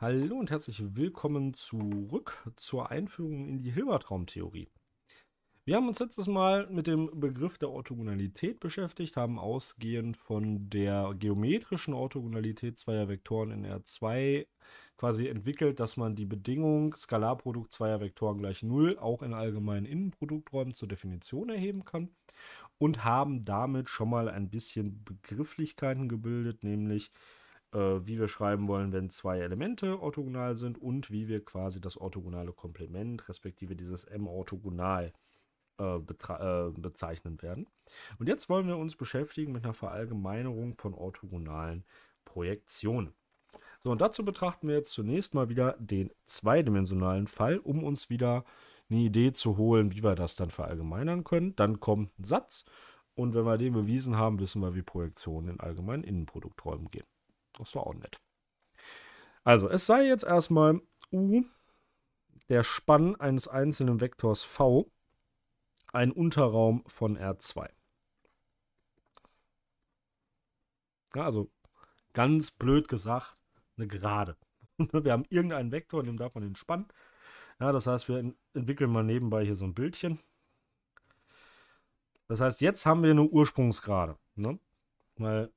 Hallo und herzlich willkommen zurück zur Einführung in die Hilbertraumtheorie. Wir haben uns letztes Mal mit dem Begriff der Orthogonalität beschäftigt, haben ausgehend von der geometrischen Orthogonalität zweier Vektoren in R2 quasi entwickelt, dass man die Bedingung Skalarprodukt zweier Vektoren gleich 0 auch in allgemeinen Innenprodukträumen zur Definition erheben kann und haben damit schon mal ein bisschen Begrifflichkeiten gebildet, nämlich äh, wie wir schreiben wollen, wenn zwei Elemente orthogonal sind und wie wir quasi das orthogonale Komplement, respektive dieses M-Orthogonal, äh, äh, bezeichnen werden. Und jetzt wollen wir uns beschäftigen mit einer Verallgemeinerung von orthogonalen Projektionen. So, und dazu betrachten wir jetzt zunächst mal wieder den zweidimensionalen Fall, um uns wieder eine Idee zu holen, wie wir das dann verallgemeinern können. Dann kommt ein Satz und wenn wir den bewiesen haben, wissen wir, wie Projektionen in allgemeinen Innenprodukträumen gehen. Das war auch nett. Also, es sei jetzt erstmal U der Spann eines einzelnen Vektors V ein Unterraum von R2. Ja, also ganz blöd gesagt, eine Gerade. Wir haben irgendeinen Vektor, nehmen davon den Spann. Ja, das heißt, wir entwickeln mal nebenbei hier so ein Bildchen. Das heißt, jetzt haben wir eine Ursprungsgrade. Ne? Weil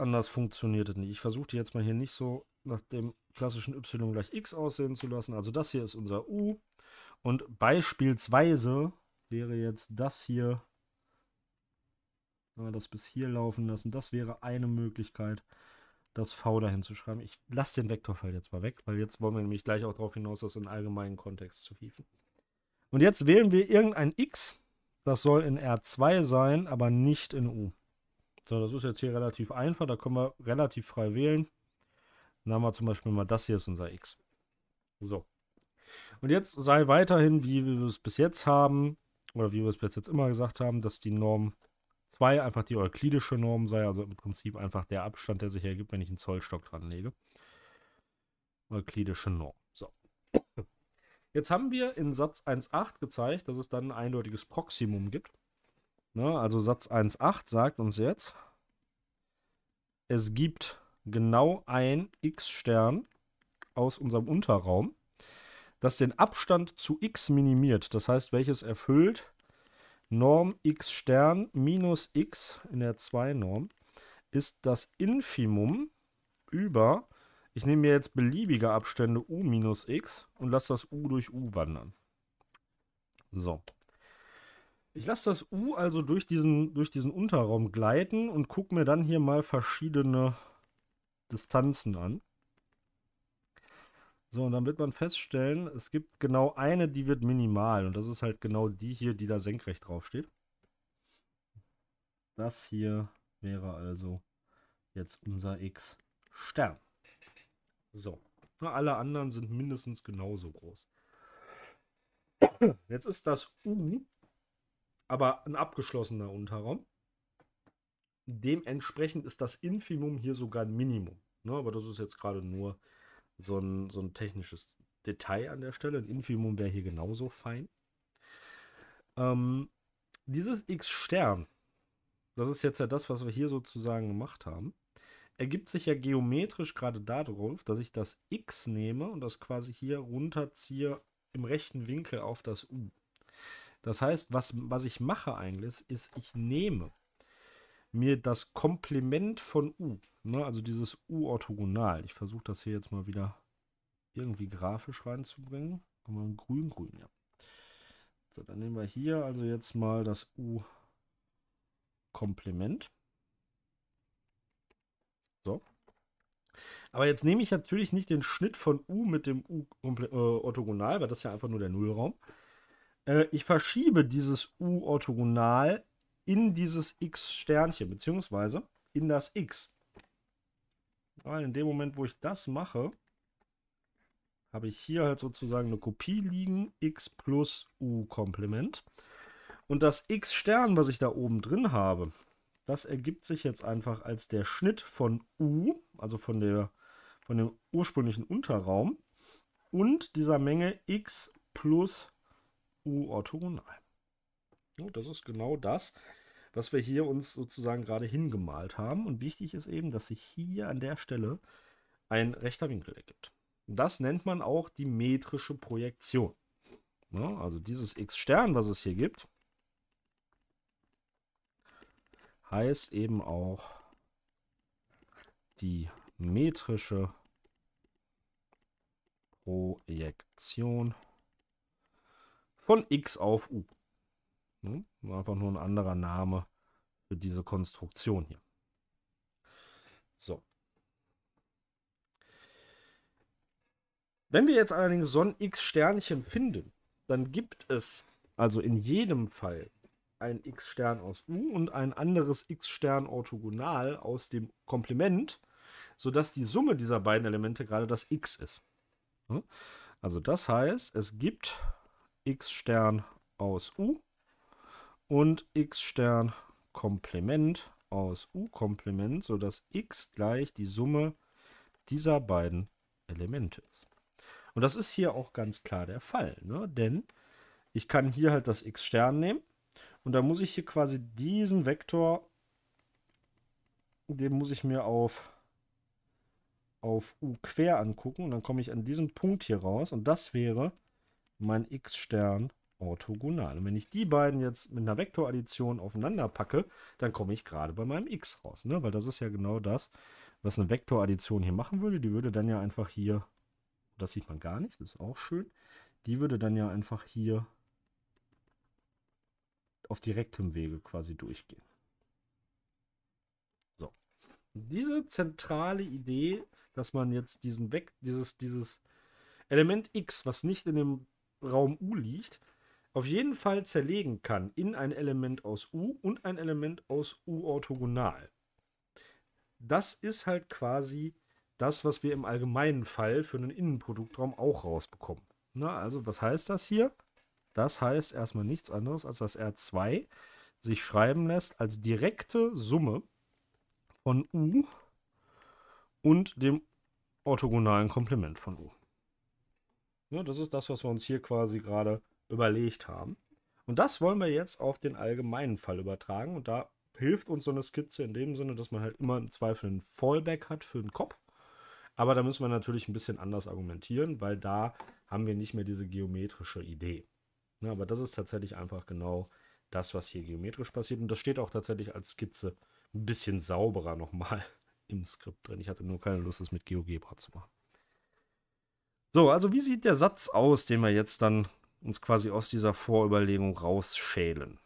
anders funktioniert es nicht. Ich versuche die jetzt mal hier nicht so nach dem klassischen y gleich x aussehen zu lassen. Also das hier ist unser u. Und beispielsweise wäre jetzt das hier, wenn wir das bis hier laufen lassen, das wäre eine Möglichkeit, das v dahin zu schreiben. Ich lasse den Vektorfall jetzt mal weg, weil jetzt wollen wir nämlich gleich auch darauf hinaus, das in allgemeinen Kontext zu hieven. Und jetzt wählen wir irgendein x. Das soll in R2 sein, aber nicht in U. So, das ist jetzt hier relativ einfach. Da können wir relativ frei wählen. Dann haben wir zum Beispiel mal das hier ist unser X. So. Und jetzt sei weiterhin, wie wir es bis jetzt haben, oder wie wir es bis jetzt immer gesagt haben, dass die Norm 2 einfach die euklidische Norm sei, also im Prinzip einfach der Abstand, der sich ergibt, wenn ich einen Zollstock dran lege. Euklidische Norm. So. Jetzt haben wir in Satz 1.8 gezeigt, dass es dann ein eindeutiges Proximum gibt. Ne, also Satz 1.8 sagt uns jetzt, es gibt genau ein x-Stern aus unserem Unterraum, das den Abstand zu x minimiert. Das heißt, welches erfüllt Norm x Stern minus x in der 2-Norm ist das Infimum über, ich nehme mir jetzt beliebige Abstände u minus x und lasse das u durch u wandern. So. Ich lasse das U also durch diesen, durch diesen Unterraum gleiten und gucke mir dann hier mal verschiedene Distanzen an. So, und dann wird man feststellen, es gibt genau eine, die wird minimal. Und das ist halt genau die hier, die da senkrecht drauf steht. Das hier wäre also jetzt unser x Stern. So, alle anderen sind mindestens genauso groß. Jetzt ist das U aber ein abgeschlossener Unterraum. Dementsprechend ist das Infimum hier sogar ein Minimum. Ne? Aber das ist jetzt gerade nur so ein, so ein technisches Detail an der Stelle. Ein Infimum wäre hier genauso fein. Ähm, dieses X-Stern, das ist jetzt ja das, was wir hier sozusagen gemacht haben, ergibt sich ja geometrisch gerade darauf, dass ich das X nehme und das quasi hier runterziehe im rechten Winkel auf das U. Das heißt, was, was ich mache eigentlich, ist, ich nehme mir das Komplement von U, ne, also dieses U-orthogonal. Ich versuche das hier jetzt mal wieder irgendwie grafisch reinzubringen. grün, grün, ja. So, dann nehmen wir hier also jetzt mal das U-Komplement. So. Aber jetzt nehme ich natürlich nicht den Schnitt von U mit dem U-orthogonal, äh, weil das ist ja einfach nur der Nullraum, ist. Äh, ich verschiebe dieses U orthogonal in dieses X Sternchen, beziehungsweise in das X. Weil in dem Moment, wo ich das mache, habe ich hier halt sozusagen eine Kopie liegen, X plus U Komplement. Und das X Stern, was ich da oben drin habe, das ergibt sich jetzt einfach als der Schnitt von U, also von, der, von dem ursprünglichen Unterraum, und dieser Menge x plus U. U-orthogonal. Ja, das ist genau das, was wir hier uns sozusagen gerade hingemalt haben. Und wichtig ist eben, dass sich hier an der Stelle ein rechter Winkel ergibt. Das nennt man auch die metrische Projektion. Ja, also dieses X-Stern, was es hier gibt, heißt eben auch die metrische Projektion von X auf U. Ne? Einfach nur ein anderer Name für diese Konstruktion hier. So. Wenn wir jetzt allerdings so ein X-Sternchen finden, dann gibt es also in jedem Fall ein X-Stern aus U und ein anderes X-Stern orthogonal aus dem Komplement, sodass die Summe dieser beiden Elemente gerade das X ist. Ne? Also das heißt, es gibt x Stern aus u und x Stern Komplement aus u-Komplement, sodass x gleich die Summe dieser beiden Elemente ist. Und das ist hier auch ganz klar der Fall, ne? denn ich kann hier halt das x Stern nehmen und da muss ich hier quasi diesen Vektor, den muss ich mir auf, auf u quer angucken und dann komme ich an diesem Punkt hier raus und das wäre mein x-Stern orthogonal. Und wenn ich die beiden jetzt mit einer Vektoraddition aufeinander packe, dann komme ich gerade bei meinem x raus. Ne? Weil das ist ja genau das, was eine Vektoraddition hier machen würde. Die würde dann ja einfach hier, das sieht man gar nicht, das ist auch schön, die würde dann ja einfach hier auf direktem Wege quasi durchgehen. So. Diese zentrale Idee, dass man jetzt diesen Vek dieses, dieses Element x, was nicht in dem Raum U liegt, auf jeden Fall zerlegen kann in ein Element aus U und ein Element aus U orthogonal. Das ist halt quasi das, was wir im allgemeinen Fall für einen Innenproduktraum auch rausbekommen. Na, also was heißt das hier? Das heißt erstmal nichts anderes, als dass R2 sich schreiben lässt als direkte Summe von U und dem orthogonalen Komplement von U. Ja, ne, das ist das, was wir uns hier quasi gerade überlegt haben. Und das wollen wir jetzt auf den allgemeinen Fall übertragen. Und da hilft uns so eine Skizze in dem Sinne, dass man halt immer im Zweifel einen Fallback hat für den Kopf. Aber da müssen wir natürlich ein bisschen anders argumentieren, weil da haben wir nicht mehr diese geometrische Idee. Ja, ne, aber das ist tatsächlich einfach genau das, was hier geometrisch passiert. Und das steht auch tatsächlich als Skizze ein bisschen sauberer nochmal im Skript drin. Ich hatte nur keine Lust, es mit GeoGebra zu machen. So, also wie sieht der Satz aus, den wir jetzt dann uns quasi aus dieser Vorüberlegung rausschälen?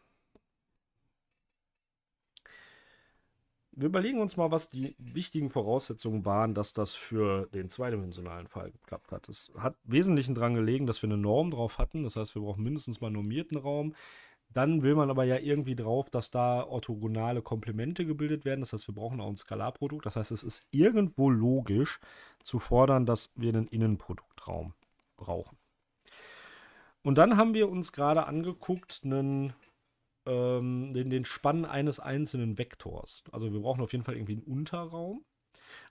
Wir überlegen uns mal, was die wichtigen Voraussetzungen waren, dass das für den zweidimensionalen Fall geklappt hat. Es hat wesentlich daran gelegen, dass wir eine Norm drauf hatten. Das heißt, wir brauchen mindestens mal normierten Raum. Dann will man aber ja irgendwie drauf, dass da orthogonale Komplemente gebildet werden. Das heißt, wir brauchen auch ein Skalarprodukt. Das heißt, es ist irgendwo logisch zu fordern, dass wir einen Innenproduktraum brauchen. Und dann haben wir uns gerade angeguckt, einen, ähm, den, den Spann eines einzelnen Vektors. Also wir brauchen auf jeden Fall irgendwie einen Unterraum.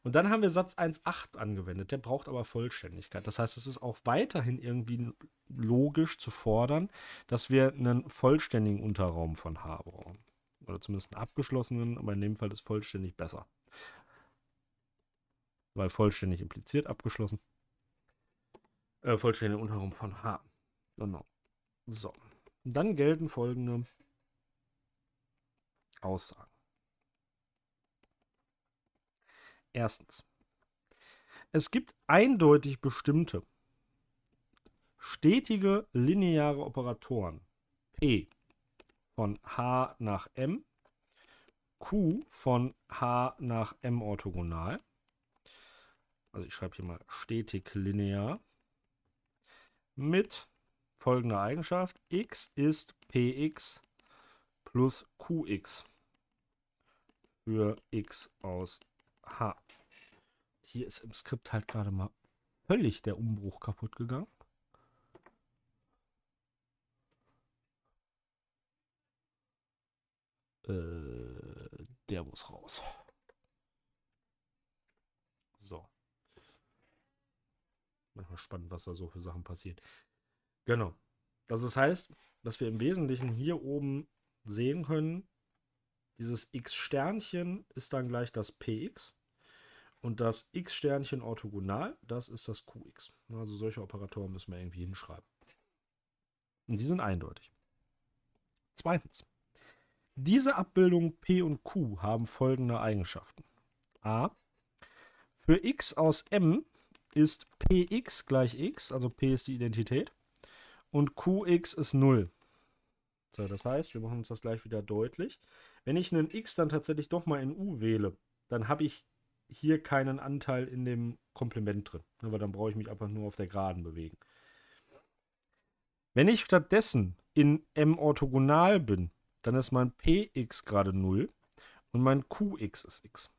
Und dann haben wir Satz 1.8 angewendet. Der braucht aber Vollständigkeit. Das heißt, es ist auch weiterhin irgendwie logisch zu fordern, dass wir einen vollständigen Unterraum von H brauchen. Oder zumindest einen abgeschlossenen, aber in dem Fall ist vollständig besser. Weil vollständig impliziert abgeschlossen. Äh, vollständigen Unterraum von H. Genau. So. Dann gelten folgende Aussagen. Erstens. Es gibt eindeutig bestimmte stetige lineare Operatoren P von H nach M, Q von H nach M orthogonal. Also ich schreibe hier mal stetig linear mit folgender Eigenschaft. x ist px plus qx für x aus H. Hier ist im Skript halt gerade mal völlig der Umbruch kaputt gegangen. Äh, der muss raus. So. Manchmal spannend, was da so für Sachen passiert. Genau. Also das heißt, dass wir im Wesentlichen hier oben sehen können, dieses x-Sternchen ist dann gleich das px. Und das X-Sternchen orthogonal, das ist das QX. Also solche Operatoren müssen wir irgendwie hinschreiben. Und sie sind eindeutig. Zweitens. Diese Abbildungen P und Q haben folgende Eigenschaften. A. Für x aus M ist Px gleich x, also P ist die Identität, und Qx ist 0. So, das heißt, wir machen uns das gleich wieder deutlich. Wenn ich einen x dann tatsächlich doch mal in U wähle, dann habe ich hier keinen Anteil in dem Komplement drin. Ne, weil dann brauche ich mich einfach nur auf der Geraden bewegen. Wenn ich stattdessen in M orthogonal bin, dann ist mein Px gerade 0 und mein Qx ist x.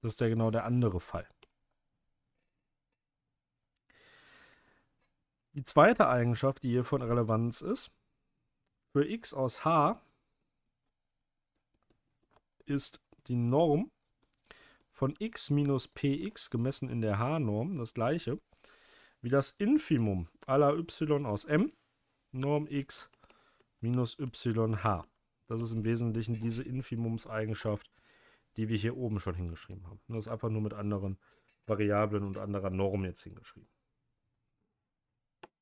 Das ist ja genau der andere Fall. Die zweite Eigenschaft, die hier von Relevanz ist, für x aus H ist die Norm von x minus px gemessen in der h-Norm das gleiche wie das Infimum aller y aus m Norm x minus yh. Das ist im Wesentlichen diese Infimumseigenschaft, die wir hier oben schon hingeschrieben haben. Das ist einfach nur mit anderen Variablen und anderer Norm jetzt hingeschrieben.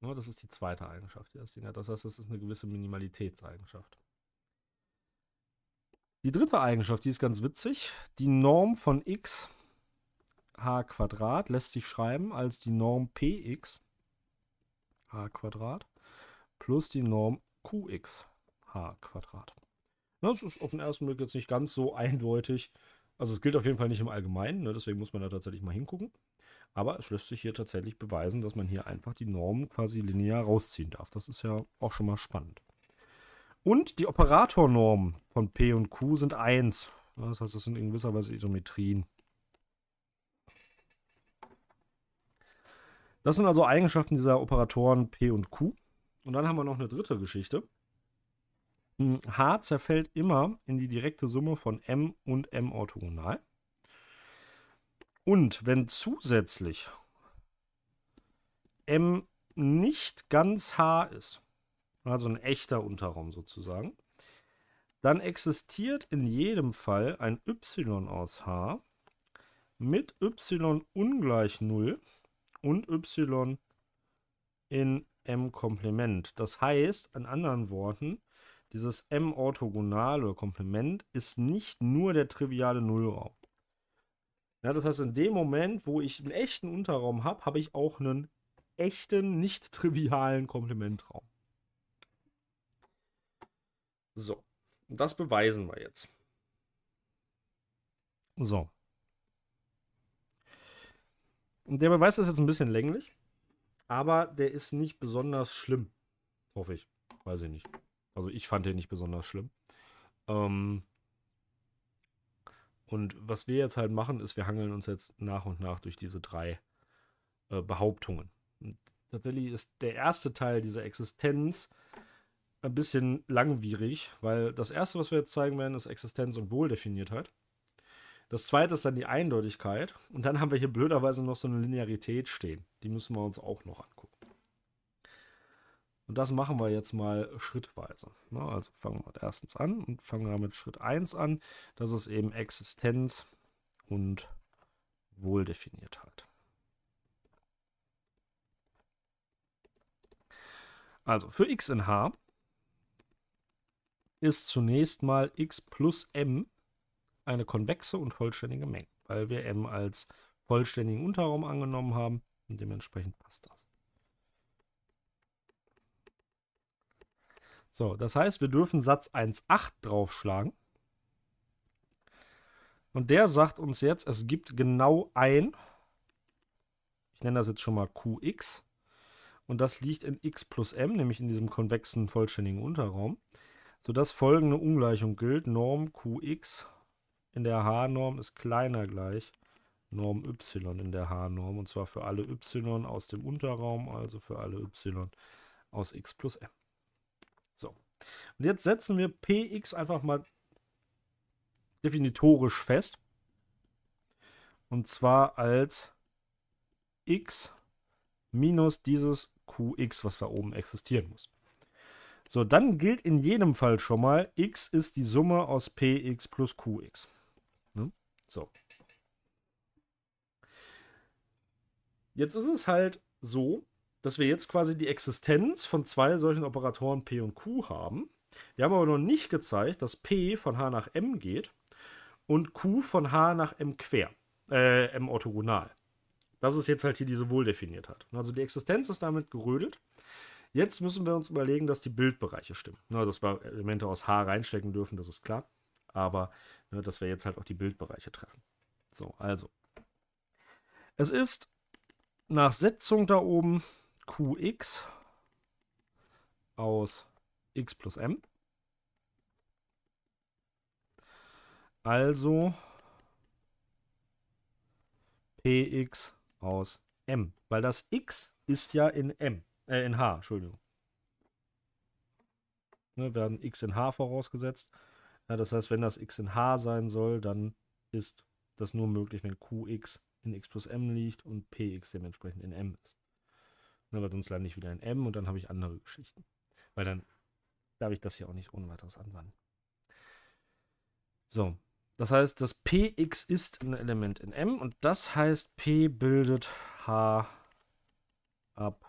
Das ist die zweite Eigenschaft. die das Ding hat. Das heißt, das ist eine gewisse Minimalitätseigenschaft. Die dritte Eigenschaft, die ist ganz witzig. Die Norm von x h Quadrat lässt sich schreiben als die Norm px h Quadrat plus die Norm qx h Quadrat. Das ist auf den ersten Blick jetzt nicht ganz so eindeutig. Also es gilt auf jeden Fall nicht im Allgemeinen, ne? deswegen muss man da tatsächlich mal hingucken. Aber es lässt sich hier tatsächlich beweisen, dass man hier einfach die Normen quasi linear rausziehen darf. Das ist ja auch schon mal spannend. Und die Operatornormen von P und Q sind 1. Das heißt, das sind in gewisser Weise Isometrien. Das sind also Eigenschaften dieser Operatoren P und Q. Und dann haben wir noch eine dritte Geschichte. Hm, H zerfällt immer in die direkte Summe von M und M orthogonal. Und wenn zusätzlich M nicht ganz H ist, also ein echter Unterraum sozusagen. Dann existiert in jedem Fall ein y aus h mit y ungleich 0 und y in m Komplement. Das heißt, an anderen Worten, dieses m orthogonale Komplement ist nicht nur der triviale Nullraum. Ja, das heißt, in dem Moment, wo ich einen echten Unterraum habe, habe ich auch einen echten, nicht trivialen Komplementraum. So, das beweisen wir jetzt. So. Und der Beweis ist jetzt ein bisschen länglich, aber der ist nicht besonders schlimm. Hoffe ich. Weiß ich nicht. Also ich fand den nicht besonders schlimm. Ähm und was wir jetzt halt machen, ist, wir hangeln uns jetzt nach und nach durch diese drei äh, Behauptungen. Und tatsächlich ist der erste Teil dieser Existenz ein bisschen langwierig, weil das erste, was wir jetzt zeigen werden, ist Existenz und Wohldefiniertheit. Das zweite ist dann die Eindeutigkeit. Und dann haben wir hier blöderweise noch so eine Linearität stehen. Die müssen wir uns auch noch angucken. Und das machen wir jetzt mal schrittweise. Ne, also fangen wir erstens an und fangen damit Schritt 1 an. Das ist eben Existenz und Wohldefiniertheit. Also für x in H ist zunächst mal x plus m eine konvexe und vollständige Menge, weil wir m als vollständigen Unterraum angenommen haben und dementsprechend passt das. So, das heißt, wir dürfen Satz 1.8 draufschlagen. Und der sagt uns jetzt, es gibt genau ein, ich nenne das jetzt schon mal Qx, und das liegt in x plus m, nämlich in diesem konvexen vollständigen Unterraum sodass folgende Ungleichung gilt. Norm Qx in der H-Norm ist kleiner gleich Norm Y in der H-Norm und zwar für alle Y aus dem Unterraum, also für alle Y aus X plus M. So, und jetzt setzen wir Px einfach mal definitorisch fest. Und zwar als x minus dieses Qx, was da oben existieren muss. So, dann gilt in jedem Fall schon mal, x ist die Summe aus px plus qx. Ne? So. Jetzt ist es halt so, dass wir jetzt quasi die Existenz von zwei solchen Operatoren p und q haben. Wir haben aber noch nicht gezeigt, dass p von h nach m geht und q von h nach m quer, äh, m orthogonal. Das ist jetzt halt hier diese Wohl definiert hat. Also die Existenz ist damit gerödelt. Jetzt müssen wir uns überlegen, dass die Bildbereiche stimmen. Ne, dass wir Elemente aus H reinstecken dürfen, das ist klar. Aber ne, dass wir jetzt halt auch die Bildbereiche treffen. So, also. Es ist nach Setzung da oben Qx aus x plus m. Also Px aus m, weil das x ist ja in m. Äh, in H, Entschuldigung. Ne, wir haben x in H vorausgesetzt. Ja, das heißt, wenn das x in H sein soll, dann ist das nur möglich, wenn qx in x plus m liegt und px dementsprechend in m ist. Ne, weil sonst lande ich wieder in m und dann habe ich andere Geschichten. Weil dann darf ich das hier auch nicht ohne weiteres anwandeln. So, das heißt, das px ist ein Element in M und das heißt, p bildet h ab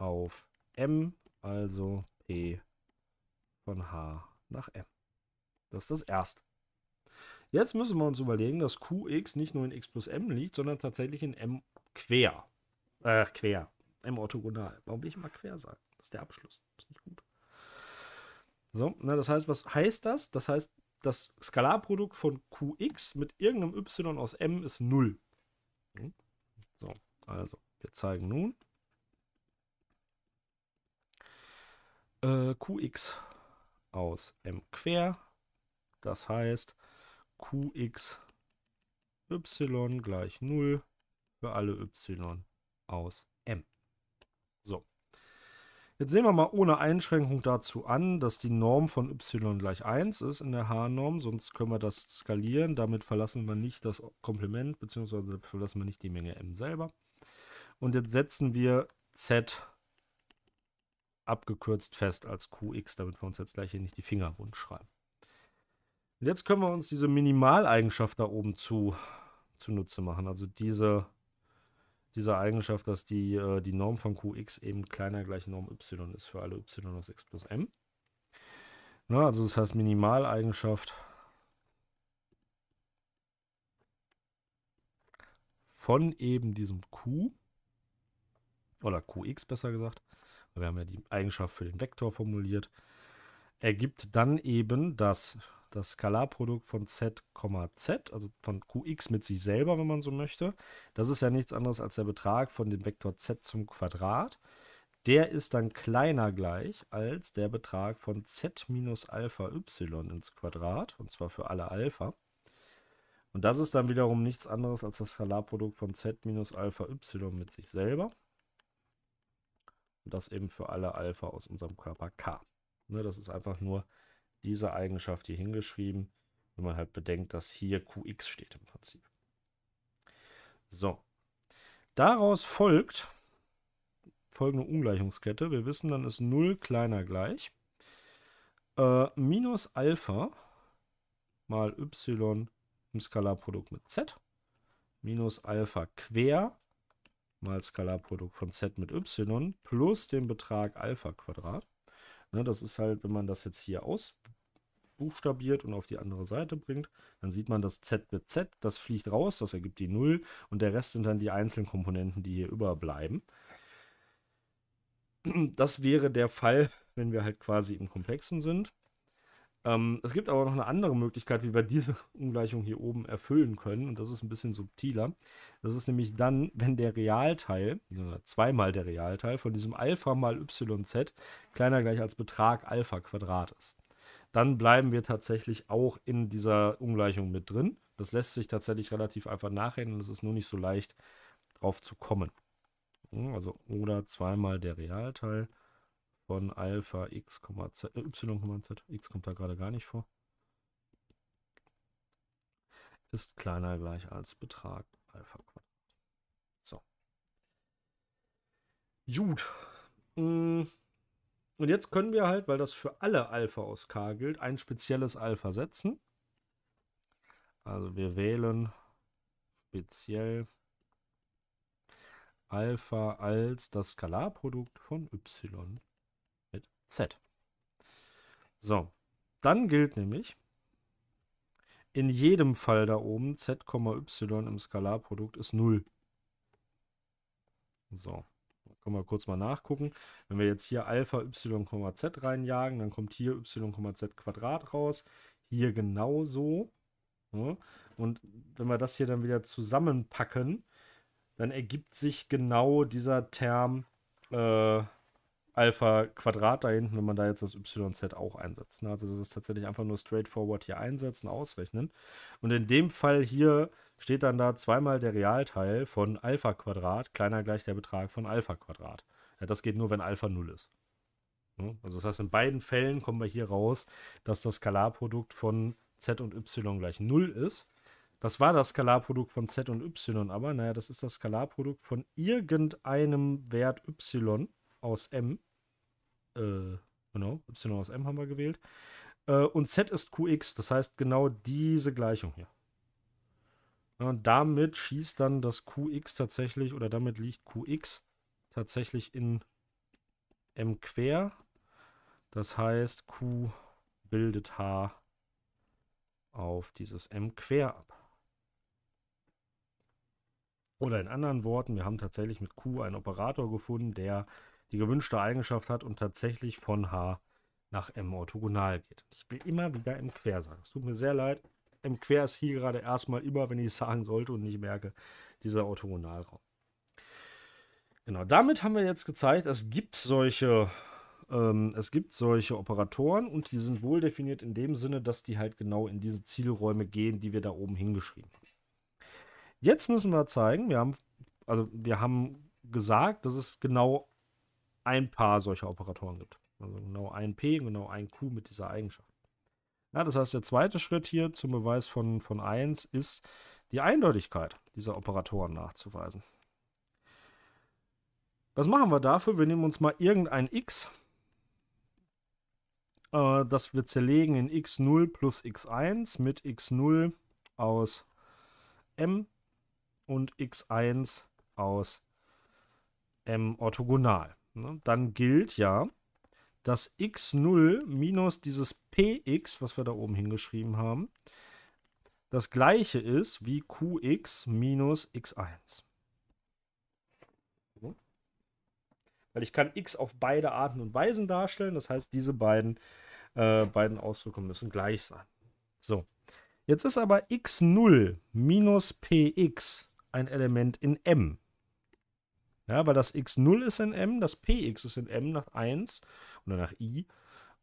auf M, also P e von H nach M. Das ist das Erste. Jetzt müssen wir uns überlegen, dass Qx nicht nur in x plus m liegt, sondern tatsächlich in m quer. Äh, quer. m orthogonal. Warum will ich immer quer sagen? Das ist der Abschluss. Das ist nicht gut. So, na, das heißt, was heißt das? Das heißt, das Skalarprodukt von Qx mit irgendeinem y aus m ist 0. So, also, wir zeigen nun, äh, qx aus m quer. Das heißt qxy gleich 0 für alle y aus m. So. Jetzt sehen wir mal ohne Einschränkung dazu an, dass die Norm von y gleich 1 ist in der H-Norm, sonst können wir das skalieren. Damit verlassen wir nicht das Komplement, beziehungsweise verlassen wir nicht die Menge m selber. Und jetzt setzen wir z abgekürzt fest als QX, damit wir uns jetzt gleich hier nicht die Finger wund schreiben. Und jetzt können wir uns diese Minimaleigenschaft da oben zu zunutze machen. Also diese, diese Eigenschaft, dass die, äh, die Norm von Qx eben kleiner gleich Norm y ist für alle y aus x plus m. Na, ne, also das heißt Minimaleigenschaft von eben diesem Q oder Qx besser gesagt, wir haben ja die Eigenschaft für den Vektor formuliert, ergibt dann eben das, das Skalarprodukt von z, z, also von qx mit sich selber, wenn man so möchte. Das ist ja nichts anderes als der Betrag von dem Vektor z zum Quadrat. Der ist dann kleiner gleich als der Betrag von z minus Alpha y ins Quadrat, und zwar für alle Alpha. Und das ist dann wiederum nichts anderes als das Skalarprodukt von z minus Alpha y mit sich selber. Und das eben für alle Alpha aus unserem Körper K. Ne, das ist einfach nur diese Eigenschaft hier hingeschrieben, wenn man halt bedenkt, dass hier Qx steht im Prinzip. So. Daraus folgt folgende Ungleichungskette. Wir wissen, dann ist 0 kleiner gleich. Äh, minus Alpha mal y im Skalarprodukt mit z minus Alpha quer mal Skalarprodukt von z mit y plus den Betrag Alpha Quadrat. Ne, das ist halt, wenn man das jetzt hier ausbuchstabiert und auf die andere Seite bringt, dann sieht man das z mit z, das fliegt raus, das ergibt die 0 und der Rest sind dann die einzelnen Komponenten, die hier überbleiben. Das wäre der Fall, wenn wir halt quasi im Komplexen sind. Ähm, es gibt aber noch eine andere Möglichkeit, wie wir diese Ungleichung hier oben erfüllen können. Und das ist ein bisschen subtiler. Das ist nämlich dann, wenn der Realteil, oder zweimal der Realteil, von diesem Alpha mal YZ kleiner gleich als Betrag Alpha Quadrat ist. Dann bleiben wir tatsächlich auch in dieser Ungleichung mit drin. Das lässt sich tatsächlich relativ einfach nachrechnen. Es ist nur nicht so leicht, drauf zu kommen. Also oder zweimal der Realteil von Alpha X, Z, äh, Y, Z, X kommt da gerade gar nicht vor, ist kleiner gleich als Betrag Alpha Quadrat. So. Gut. Mm. Und jetzt können wir halt, weil das für alle Alpha aus K gilt, ein spezielles Alpha setzen. Also wir wählen speziell Alpha als das Skalarprodukt von y Z. So, dann gilt nämlich in jedem Fall da oben Z, Y im Skalarprodukt ist 0. So, können wir kurz mal nachgucken. Wenn wir jetzt hier Alpha Y, Z reinjagen, dann kommt hier Y, Z Quadrat raus. Hier genauso. Ne? Und wenn wir das hier dann wieder zusammenpacken, dann ergibt sich genau dieser Term äh, Alpha Quadrat da hinten, wenn man da jetzt das YZ auch einsetzt. Ne? Also das ist tatsächlich einfach nur straightforward hier einsetzen, ausrechnen. Und in dem Fall hier steht dann da zweimal der Realteil von Alpha Quadrat kleiner gleich der Betrag von Alpha Quadrat. Ja, das geht nur, wenn Alpha 0 ist. Ne? Also das heißt, in beiden Fällen kommen wir hier raus, dass das Skalarprodukt von z und y gleich 0 ist. Das war das Skalarprodukt von z und y, aber naja, das ist das Skalarprodukt von irgendeinem Wert y aus m äh, genau, Y aus M haben wir gewählt. Äh, und Z ist QX, das heißt genau diese Gleichung hier. Ja, und damit schießt dann das QX tatsächlich, oder damit liegt QX tatsächlich in M quer. Das heißt, Q bildet H auf dieses M quer ab. Oder in anderen Worten, wir haben tatsächlich mit Q einen Operator gefunden, der die gewünschte Eigenschaft hat und tatsächlich von H nach M orthogonal geht. Ich will immer wieder im quer sagen. Es tut mir sehr leid. Im quer ist hier gerade erstmal immer, wenn ich es sagen sollte und nicht merke, dieser Orthogonalraum. Genau, damit haben wir jetzt gezeigt, es gibt solche, ähm, es gibt solche Operatoren und die sind wohl definiert in dem Sinne, dass die halt genau in diese Zielräume gehen, die wir da oben hingeschrieben haben. Jetzt müssen wir zeigen, wir haben, also wir haben gesagt, dass es genau ein Paar solcher Operatoren gibt. Also genau ein P und genau ein Q mit dieser Eigenschaft. Ja, das heißt, der zweite Schritt hier zum Beweis von, von 1 ist, die Eindeutigkeit dieser Operatoren nachzuweisen. Was machen wir dafür? Wir nehmen uns mal irgendein x, äh, das wir zerlegen in x0 plus x1 mit x0 aus m und x1 aus m orthogonal ne, dann gilt ja, dass x0 minus dieses px, was wir da oben hingeschrieben haben, das gleiche ist wie qx minus x1. So. Weil ich kann x auf beide Arten und Weisen darstellen. Das heißt, diese beiden, äh, beiden Ausdrücke müssen gleich sein. So, jetzt ist aber x0 minus px ein Element in M. Ja, weil das x0 ist in M, das px ist in M nach 1 oder nach i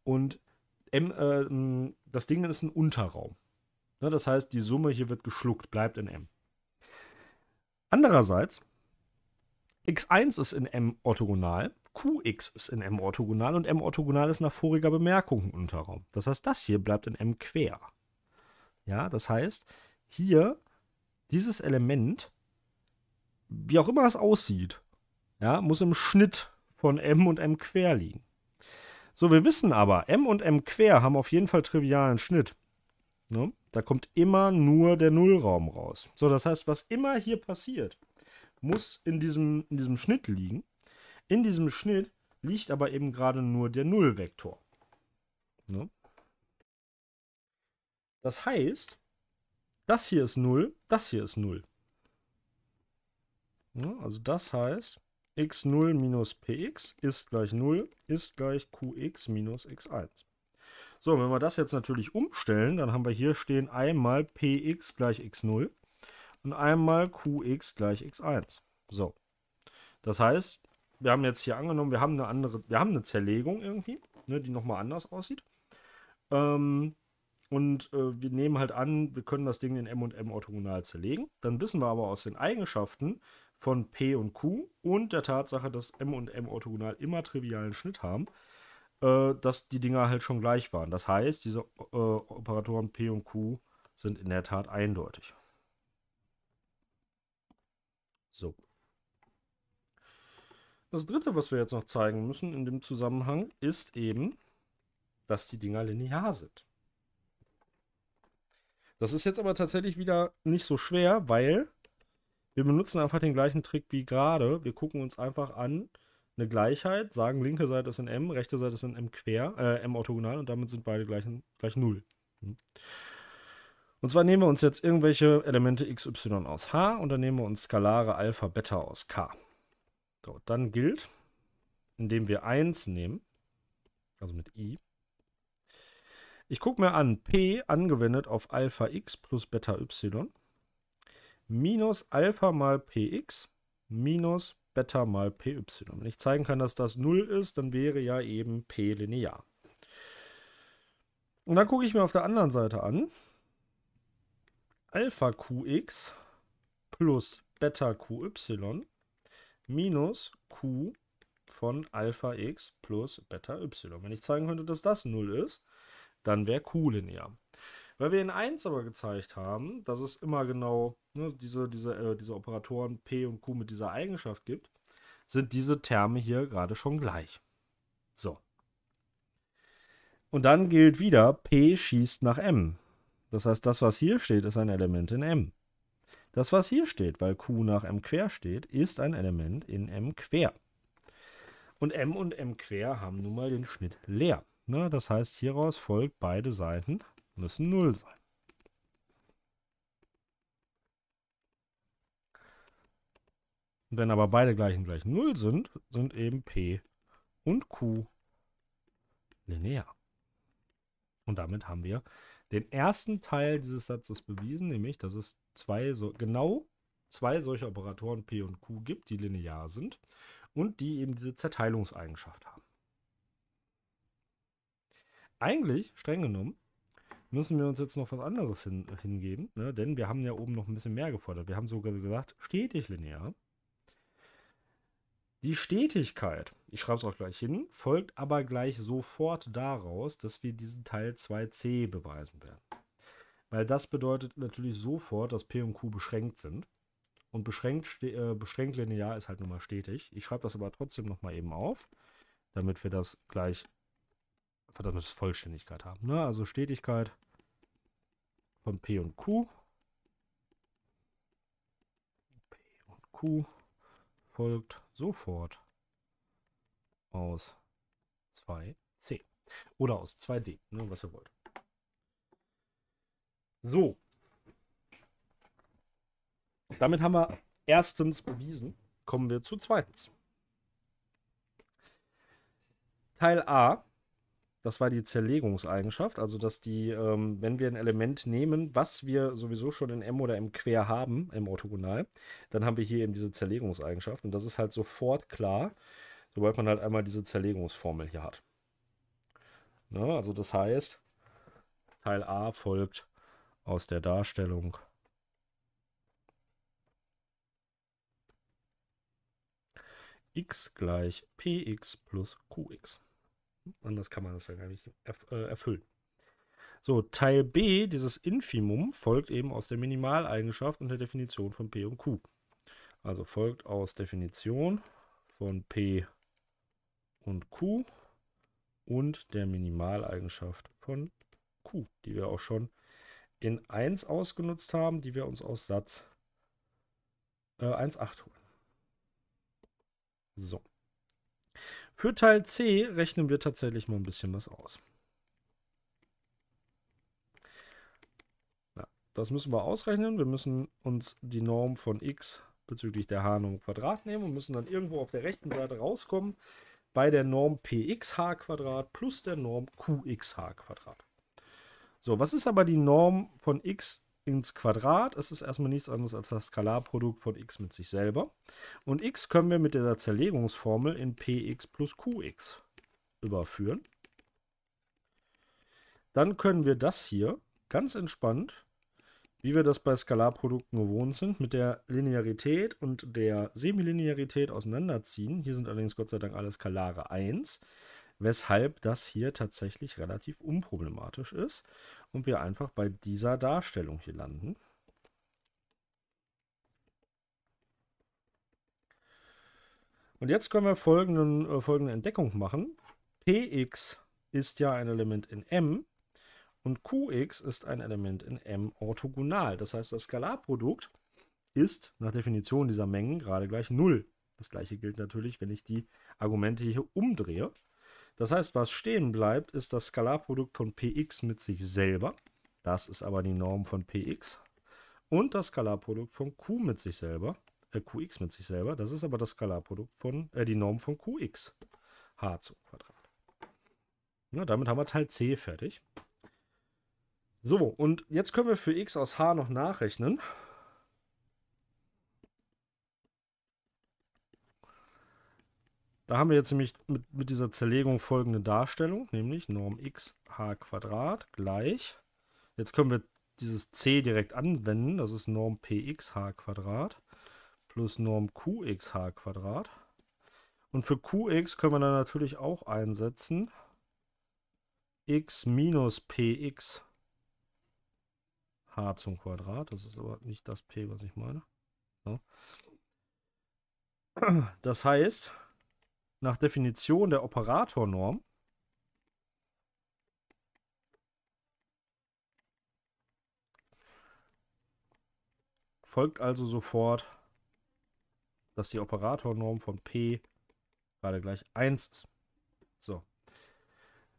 und M, äh, das Ding ist ein Unterraum. Ja, ne, das heißt, die Summe hier wird geschluckt, bleibt in M. Andererseits, x1 ist in M orthogonal, qx ist in M orthogonal und M orthogonal ist nach voriger Bemerkung ein Unterraum. Das heißt, das hier bleibt in M quer. Ja, das heißt, hier dieses Element, wie auch immer es aussieht, ja, muss im Schnitt von m und m quer liegen. So, wir wissen aber, m und m quer haben auf jeden Fall trivialen Schnitt. Ne? Da kommt immer nur der Nullraum raus. So, das heißt, was immer hier passiert, muss in diesem, in diesem Schnitt liegen. In diesem Schnitt liegt aber eben gerade nur der Nullvektor. Ne? Das heißt, das hier ist 0, das hier ist 0. Ne? Also das heißt, x0 minus px ist gleich 0, ist gleich qx minus x1. So, wenn wir das jetzt natürlich umstellen, dann haben wir hier stehen einmal px gleich x0 und einmal qx gleich x1. So, das heißt, wir haben jetzt hier angenommen, wir haben eine andere, wir haben eine Zerlegung irgendwie, ne, die nochmal anders aussieht. Ähm, und äh, wir nehmen halt an, wir können das Ding in M und M orthogonal zerlegen. Dann wissen wir aber aus den Eigenschaften von P und Q und der Tatsache, dass M und M orthogonal immer trivialen Schnitt haben, äh, dass die Dinger halt schon gleich waren. Das heißt, diese äh, Operatoren P und Q sind in der Tat eindeutig. So. Das dritte, was wir jetzt noch zeigen müssen in dem Zusammenhang, ist eben, dass die Dinger linear sind. Das ist jetzt aber tatsächlich wieder nicht so schwer, weil wir benutzen einfach den gleichen Trick wie gerade. Wir gucken uns einfach an eine Gleichheit, sagen linke Seite ist in M, rechte Seite ist in M quer, äh, M orthogonal und damit sind beide gleichen, gleich 0. Hm. Und zwar nehmen wir uns jetzt irgendwelche Elemente x, y aus H und dann nehmen wir uns skalare Alpha, Beta aus K. So, dann gilt, indem wir 1 nehmen, also mit i, ich gucke mir an, P angewendet auf Alpha x plus Beta y minus Alpha mal Px minus Beta mal Py. Wenn ich zeigen kann, dass das 0 ist, dann wäre ja eben P linear. Und dann gucke ich mir auf der anderen Seite an, Alpha Qx plus Beta Qy minus Q von Alpha x plus Beta y. Wenn ich zeigen könnte, dass das 0 ist, dann wäre Kulinia. Weil wir in 1 aber gezeigt haben, dass es immer genau ne, diese, diese, äh, diese Operatoren P und Q mit dieser Eigenschaft gibt, sind diese Terme hier gerade schon gleich. So. Und dann gilt wieder, P schießt nach M. Das heißt, das, was hier steht, ist ein Element in M. Das, was hier steht, weil Q nach M quer steht, ist ein Element in M quer. Und M und M quer haben nun mal den Schnitt leer. Ne, das heißt, hieraus folgt, beide Seiten müssen 0 sein. Wenn aber beide gleichen gleich 0 sind, sind eben P und Q linear. Und damit haben wir den ersten Teil dieses Satzes bewiesen, nämlich, dass es zwei so, genau zwei solche Operatoren P und Q gibt, die linear sind und die eben diese Zerteilungseigenschaft haben eigentlich, streng genommen, müssen wir uns jetzt noch was anderes hin, hingeben, ne? denn wir haben ja oben noch ein bisschen mehr gefordert. Wir haben sogar gesagt, stetig linear. Die Stetigkeit, ich schreibe es auch gleich hin, folgt aber gleich sofort daraus, dass wir diesen Teil 2c beweisen werden. Weil das bedeutet natürlich sofort, dass p und q beschränkt sind. Und beschränkt, äh, beschränkt linear ist halt nun mal stetig. Ich schreibe das aber trotzdem nochmal eben auf, damit wir das gleich verdammt, Verdammtes Vollständigkeit haben. Ne? Also Stetigkeit von P und Q. P und Q folgt sofort aus 2C oder aus 2D, ne, was ihr wollt. So. Damit haben wir erstens bewiesen. Kommen wir zu zweitens. Teil A das war die Zerlegungseigenschaft, also dass die, ähm, wenn wir ein Element nehmen, was wir sowieso schon in M oder M Quer haben, im Orthogonal, dann haben wir hier eben diese Zerlegungseigenschaft. Und das ist halt sofort klar, sobald man halt einmal diese Zerlegungsformel hier hat. Ne? Also das heißt, Teil A folgt aus der Darstellung x gleich px plus qx. Anders kann man das ja gar nicht äh, erfüllen. So, Teil B, dieses Infimum, folgt eben aus der Minimaleigenschaft und der Definition von P und Q. Also folgt aus Definition von P und Q und der Minimaleigenschaft von Q, die wir auch schon in 1 ausgenutzt haben, die wir uns aus Satz äh, 1,8 holen. So. Für Teil C rechnen wir tatsächlich mal ein bisschen was aus. Ja, das müssen wir ausrechnen. Wir müssen uns die Norm von x bezüglich der h Quadrat nehmen und müssen dann irgendwo auf der rechten Seite rauskommen bei der Norm pxh Quadrat plus der Norm qxh Quadrat. So, was ist aber die Norm von x ins Quadrat. Es ist erstmal nichts anderes als das Skalarprodukt von x mit sich selber. Und x können wir mit der Zerlegungsformel in px plus qx überführen. Dann können wir das hier ganz entspannt, wie wir das bei Skalarprodukten gewohnt sind, mit der Linearität und der Semilinearität auseinanderziehen. Hier sind allerdings Gott sei Dank alle Skalare 1 weshalb das hier tatsächlich relativ unproblematisch ist und wir einfach bei dieser Darstellung hier landen. Und jetzt können wir folgenden, äh, folgende Entdeckung machen. Px ist ja ein Element in M und Qx ist ein Element in M orthogonal. Das heißt, das Skalarprodukt ist nach Definition dieser Mengen gerade gleich 0. Das gleiche gilt natürlich, wenn ich die Argumente hier umdrehe. Das heißt, was stehen bleibt, ist das Skalarprodukt von px mit sich selber. Das ist aber die Norm von px. Und das Skalarprodukt von q mit sich selber, äh, qx mit sich selber. Das ist aber das Skalarprodukt von, äh, die Norm von qx. h zum Quadrat. Na, damit haben wir Teil c fertig. So, und jetzt können wir für x aus h noch nachrechnen. Da haben wir jetzt nämlich mit, mit dieser Zerlegung folgende Darstellung, nämlich Norm x h Quadrat gleich. Jetzt können wir dieses c direkt anwenden, das ist Norm px h Quadrat plus Norm qx h Quadrat. Und für qx können wir dann natürlich auch einsetzen x minus px h zum Quadrat. Das ist aber nicht das p, was ich meine. So. Das heißt, nach Definition der Operatornorm folgt also sofort, dass die Operatornorm von P gerade gleich 1 ist. So.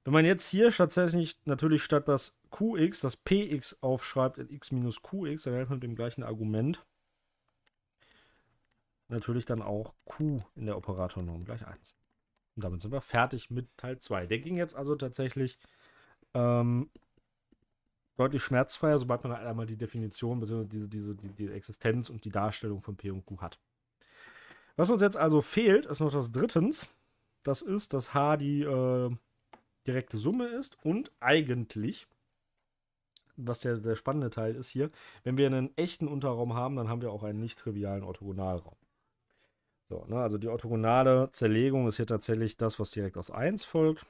Wenn man jetzt hier tatsächlich natürlich statt das QX, das PX aufschreibt in X minus QX, dann hält man mit dem gleichen Argument natürlich dann auch Q in der Operatornorm gleich 1. Und damit sind wir fertig mit Teil 2. Der ging jetzt also tatsächlich ähm, deutlich schmerzfreier, sobald man einmal die Definition bzw. Diese, diese, die, die Existenz und die Darstellung von P und Q hat. Was uns jetzt also fehlt, ist noch das drittens. Das ist, dass H die äh, direkte Summe ist und eigentlich, was der, der spannende Teil ist hier, wenn wir einen echten Unterraum haben, dann haben wir auch einen nicht trivialen Orthogonalraum. So, ne, also die orthogonale Zerlegung ist hier tatsächlich das, was direkt aus 1 folgt.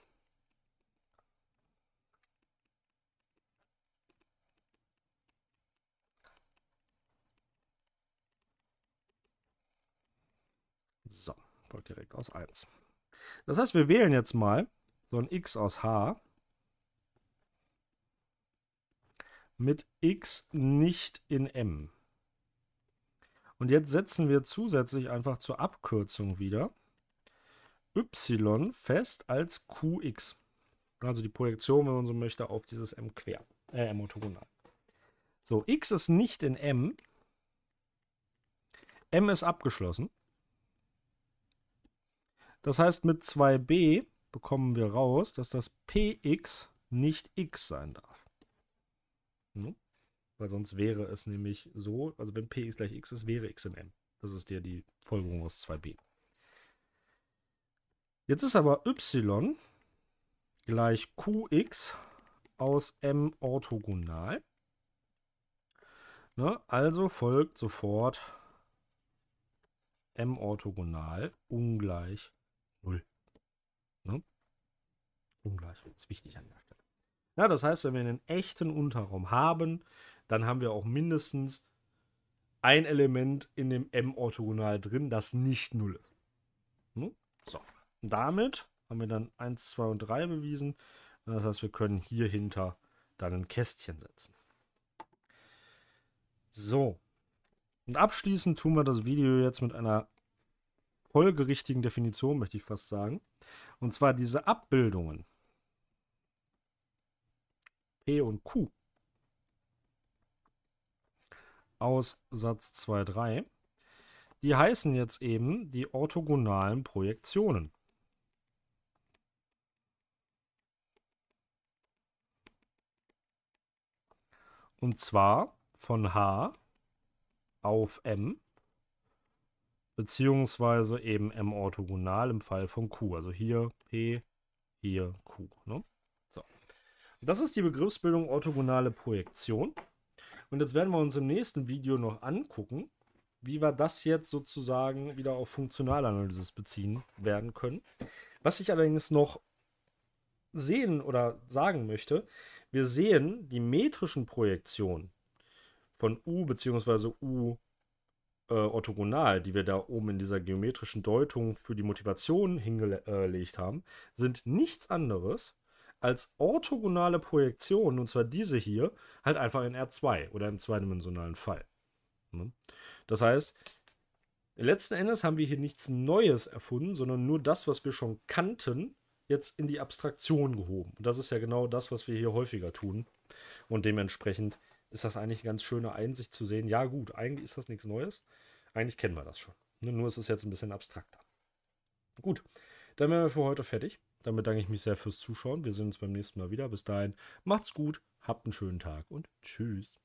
So, folgt direkt aus 1. Das heißt, wir wählen jetzt mal so ein x aus h mit x nicht in m. Und jetzt setzen wir zusätzlich einfach zur Abkürzung wieder y fest als qx. Also die Projektion, wenn man so möchte, auf dieses m quer, äh, m orthogonal. So, x ist nicht in m. m ist abgeschlossen. Das heißt, mit 2b bekommen wir raus, dass das px nicht x sein darf. Weil sonst wäre es nämlich so, also wenn p ist gleich x ist, wäre x in M. Das ist ja die Folgerung aus 2b. Jetzt ist aber y gleich qx aus m orthogonal. Ne? Also folgt sofort m orthogonal ungleich 0. Ne? Ungleich, ist wichtig an der Stelle. Ja, das heißt, wenn wir einen echten Unterraum haben, dann haben wir auch mindestens ein Element in dem M-Orthogonal drin, das nicht 0 ist. Hm? So, und damit haben wir dann 1, 2 und 3 bewiesen. Das heißt, wir können hier hinter dann ein Kästchen setzen. So, und abschließend tun wir das Video jetzt mit einer folgerichtigen Definition, möchte ich fast sagen. Und zwar diese Abbildungen P und Q aus Satz 2, 3, die heißen jetzt eben die orthogonalen Projektionen. Und zwar von H auf M, beziehungsweise eben M orthogonal im Fall von Q. Also hier P, hier Q. Ne? So. das ist die Begriffsbildung orthogonale Projektion. Und jetzt werden wir uns im nächsten Video noch angucken, wie wir das jetzt sozusagen wieder auf Funktionalanalysis beziehen werden können. Was ich allerdings noch sehen oder sagen möchte, wir sehen die metrischen Projektionen von U bzw. U äh, orthogonal, die wir da oben in dieser geometrischen Deutung für die Motivation hingelegt haben, sind nichts anderes als orthogonale Projektion, und zwar diese hier, halt einfach in R2 oder im zweidimensionalen Fall. Ne? Das heißt, letzten Endes haben wir hier nichts Neues erfunden, sondern nur das, was wir schon kannten, jetzt in die Abstraktion gehoben. Und das ist ja genau das, was wir hier häufiger tun. Und dementsprechend ist das eigentlich eine ganz schöne Einsicht zu sehen. Ja, gut, eigentlich ist das nichts Neues. Eigentlich kennen wir das schon. Ne? Nur ist es jetzt ein bisschen abstrakter. Gut, dann wären wir für heute fertig. Dann bedanke ich mich sehr fürs Zuschauen. Wir sehen uns beim nächsten Mal wieder. Bis dahin, macht's gut, habt einen schönen Tag und tschüss.